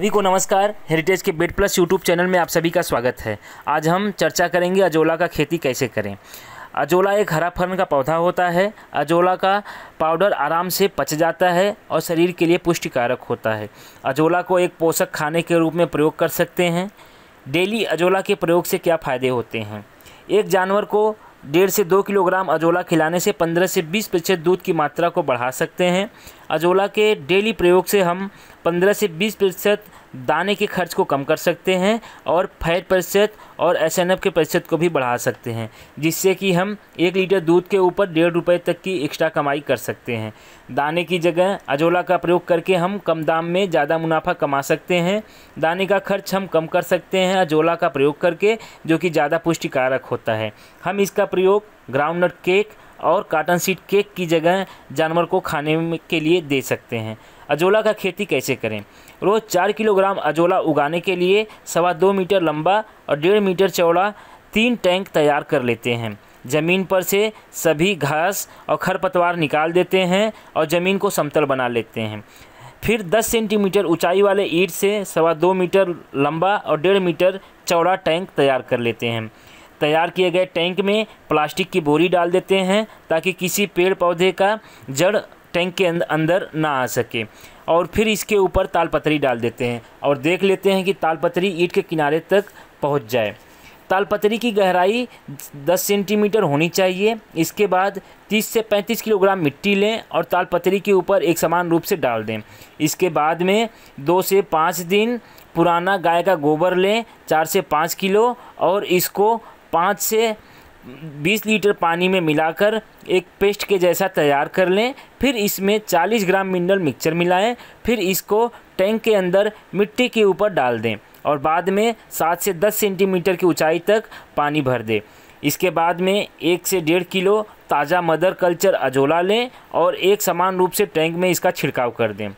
सभी को नमस्कार हेरिटेज के बेड प्लस यूट्यूब चैनल में आप सभी का स्वागत है आज हम चर्चा करेंगे अजोला का खेती कैसे करें अजोला एक हरा फर्न का पौधा होता है अजोला का पाउडर आराम से पच जाता है और शरीर के लिए पुष्टिकारक होता है अजोला को एक पोषक खाने के रूप में प्रयोग कर सकते हैं डेली अजोला के प्रयोग से क्या फ़ायदे होते हैं एक जानवर को डेढ़ से दो किलोग्राम अजोला खिलाने से पंद्रह से बीस प्रतिशत दूध की मात्रा को बढ़ा सकते हैं अजोला के डेली प्रयोग से हम 15 से 20 प्रतिशत दाने के खर्च को कम कर सकते हैं और फैट प्रतिशत और एस के प्रतिशत को भी बढ़ा सकते हैं जिससे कि हम एक लीटर दूध के ऊपर डेढ़ रुपये तक की एक्स्ट्रा कमाई कर सकते हैं दाने की जगह अजोला का प्रयोग करके हम कम दाम में ज़्यादा मुनाफा कमा सकते हैं दाने का खर्च हम कम कर सकते हैं अजोला का प्रयोग करके जो कि ज़्यादा पुष्टिकारक होता है हम इसका प्रयोग ग्राउंड नट केक और काटन सीट केक की जगह जानवर को खाने के लिए दे सकते हैं अजोला का खेती कैसे करें रोज़ चार किलोग्राम अजोला उगाने के लिए सवा दो मीटर लंबा और डेढ़ मीटर चौड़ा तीन टैंक तैयार कर लेते हैं ज़मीन पर से सभी घास और खरपतवार निकाल देते हैं और ज़मीन को समतल बना लेते हैं फिर 10 सेंटीमीटर ऊंचाई वाले ईट से सवा दो मीटर लंबा और डेढ़ मीटर चौड़ा टैंक तैयार कर लेते हैं तैयार किए गए टैंक में प्लास्टिक की बोरी डाल देते हैं ताकि किसी पेड़ पौधे का जड़ टैंक के अंदर ना आ सके और फिर इसके ऊपर तालपत्री डाल देते हैं और देख लेते हैं कि तालपत्री ईट के किनारे तक पहुँच जाए तालपत्री की गहराई 10 सेंटीमीटर होनी चाहिए इसके बाद 30 से 35 किलोग्राम मिट्टी लें और तालपत्री के ऊपर एक समान रूप से डाल दें इसके बाद में दो से पाँच दिन पुराना गाय का गोबर लें चार से पाँच किलो और इसको पाँच से बीस लीटर पानी में मिलाकर एक पेस्ट के जैसा तैयार कर लें फिर इसमें चालीस ग्राम मिनरल मिक्सचर मिलाएं फिर इसको टैंक के अंदर मिट्टी के ऊपर डाल दें और बाद में सात से दस सेंटीमीटर की ऊंचाई तक पानी भर दें इसके बाद में एक से डेढ़ किलो ताज़ा मदर कल्चर अजोला लें और एक समान रूप से टैंक में इसका छिड़काव कर दें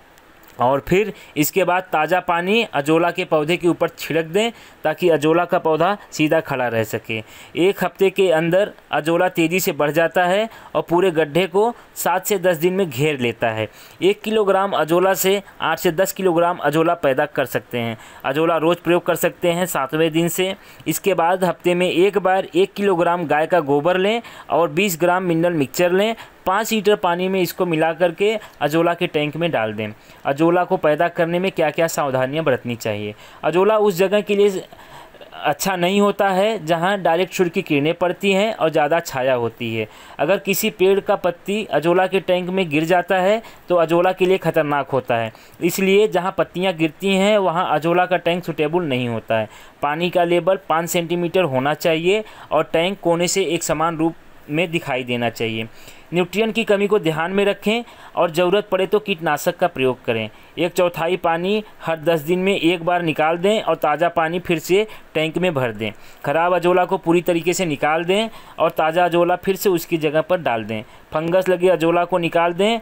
और फिर इसके बाद ताज़ा पानी अजोला के पौधे के ऊपर छिड़क दें ताकि अजोला का पौधा सीधा खड़ा रह सके एक हफ्ते के अंदर अजोला तेज़ी से बढ़ जाता है और पूरे गड्ढे को सात से दस दिन में घेर लेता है एक किलोग्राम अजोला से आठ से दस किलोग्राम अजोला पैदा कर सकते हैं अजोला रोज़ प्रयोग कर सकते हैं सातवें दिन से इसके बाद हफ्ते में एक बार एक किलोग्राम गाय का गोबर लें और बीस ग्राम मिनरल मिक्सचर लें पाँच लीटर पानी में इसको मिला करके अजोला के टैंक में डाल दें अजोला को पैदा करने में क्या क्या सावधानियाँ बरतनी चाहिए अजोला उस जगह के लिए अच्छा नहीं होता है जहाँ डायरेक्ट सूर्य की किरणें पड़ती हैं और ज़्यादा छाया होती है अगर किसी पेड़ का पत्ती अजोला के टैंक में गिर जाता है तो अजोला के लिए ख़तरनाक होता है इसलिए जहाँ पत्तियाँ गिरती हैं वहाँ अजोला का टैंक सुटेबल नहीं होता है पानी का लेवल पाँच सेंटीमीटर होना चाहिए और टैंक कोने से एक समान रूप में दिखाई देना चाहिए न्यूट्रिएंट की कमी को ध्यान में रखें और ज़रूरत पड़े तो कीटनाशक का प्रयोग करें एक चौथाई पानी हर दस दिन में एक बार निकाल दें और ताज़ा पानी फिर से टैंक में भर दें खराब अजोला को पूरी तरीके से निकाल दें और ताज़ा अजोला फिर से उसकी जगह पर डाल दें फंगस लगे अजोला को निकाल दें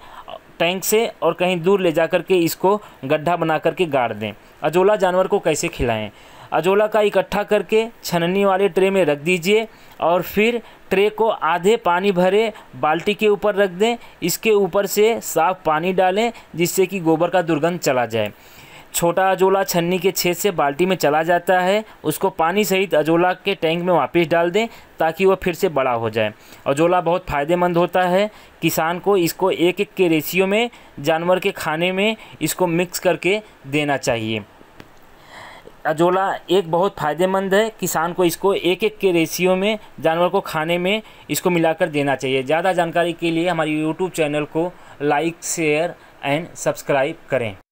टैंक से और कहीं दूर ले जा कर के इसको गड्ढा बना करके गाड़ दें अजोला जानवर को कैसे खिलाएँ अजोला का इकट्ठा करके छननी वाले ट्रे में रख दीजिए और फिर ट्रे को आधे पानी भरे बाल्टी के ऊपर रख दें इसके ऊपर से साफ पानी डालें जिससे कि गोबर का दुर्गंध चला जाए छोटा अजोला छन्नी के छेद से बाल्टी में चला जाता है उसको पानी सहित अजोला के टैंक में वापस डाल दें ताकि वह फिर से बड़ा हो जाए अजोला बहुत फ़ायदेमंद होता है किसान को इसको एक एक के रेशियो में जानवर के खाने में इसको मिक्स करके देना चाहिए अजोला एक बहुत फ़ायदेमंद है किसान को इसको एक एक के रेशियो में जानवर को खाने में इसको मिलाकर देना चाहिए ज़्यादा जानकारी के लिए हमारे यूट्यूब चैनल को लाइक शेयर एंड सब्सक्राइब करें